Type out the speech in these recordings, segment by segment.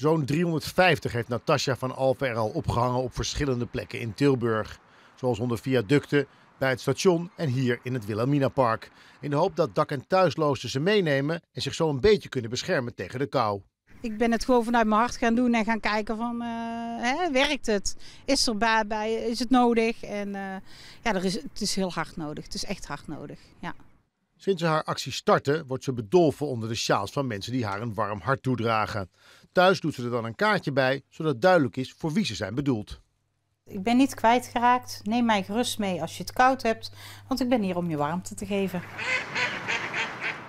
Zo'n 350 heeft Natasja van Alphen er al opgehangen op verschillende plekken in Tilburg. Zoals onder viaducten, bij het station en hier in het Wilhelminapark. In de hoop dat dak- en thuislozen ze meenemen en zich zo een beetje kunnen beschermen tegen de kou. Ik ben het gewoon vanuit mijn hart gaan doen en gaan kijken van, eh, hè, werkt het? Is er baat bij? Is het nodig? En eh, ja, er is, het is heel hard nodig. Het is echt hard nodig, ja. Sinds ze haar actie starten, wordt ze bedolven onder de sjaals van mensen die haar een warm hart toedragen. Thuis doet ze er dan een kaartje bij, zodat duidelijk is voor wie ze zijn bedoeld. Ik ben niet kwijtgeraakt. Neem mij gerust mee als je het koud hebt, want ik ben hier om je warmte te geven.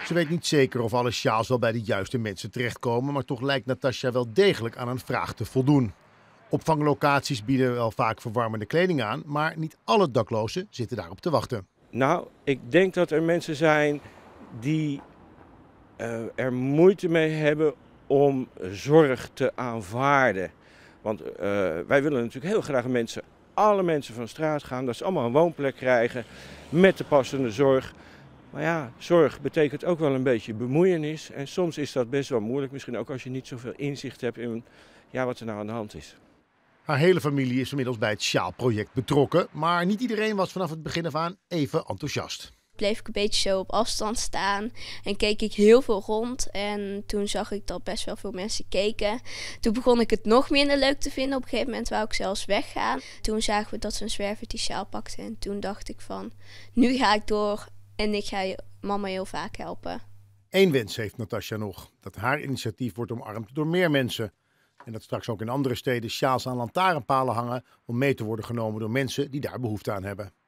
Ze weet niet zeker of alle sjaals wel bij de juiste mensen terechtkomen, maar toch lijkt Natasja wel degelijk aan een vraag te voldoen. Opvanglocaties bieden wel vaak verwarmende kleding aan, maar niet alle daklozen zitten daarop te wachten. Nou, ik denk dat er mensen zijn die eh, er moeite mee hebben om zorg te aanvaarden. Want eh, wij willen natuurlijk heel graag mensen, alle mensen van straat gaan, dat ze allemaal een woonplek krijgen met de passende zorg. Maar ja, zorg betekent ook wel een beetje bemoeienis. En soms is dat best wel moeilijk, misschien ook als je niet zoveel inzicht hebt in ja, wat er nou aan de hand is. Haar hele familie is inmiddels bij het sjaal betrokken, maar niet iedereen was vanaf het begin af aan even enthousiast bleef ik een beetje zo op afstand staan en keek ik heel veel rond. En toen zag ik dat best wel veel mensen keken. Toen begon ik het nog minder leuk te vinden. Op een gegeven moment wou ik zelfs weggaan. Toen zagen we dat ze een zwerver die sjaal pakte. En toen dacht ik van, nu ga ik door en ik ga je mama heel vaak helpen. Eén wens heeft Natasja nog: dat haar initiatief wordt omarmd door meer mensen. En dat straks ook in andere steden sjaals aan lantaarnpalen hangen om mee te worden genomen door mensen die daar behoefte aan hebben.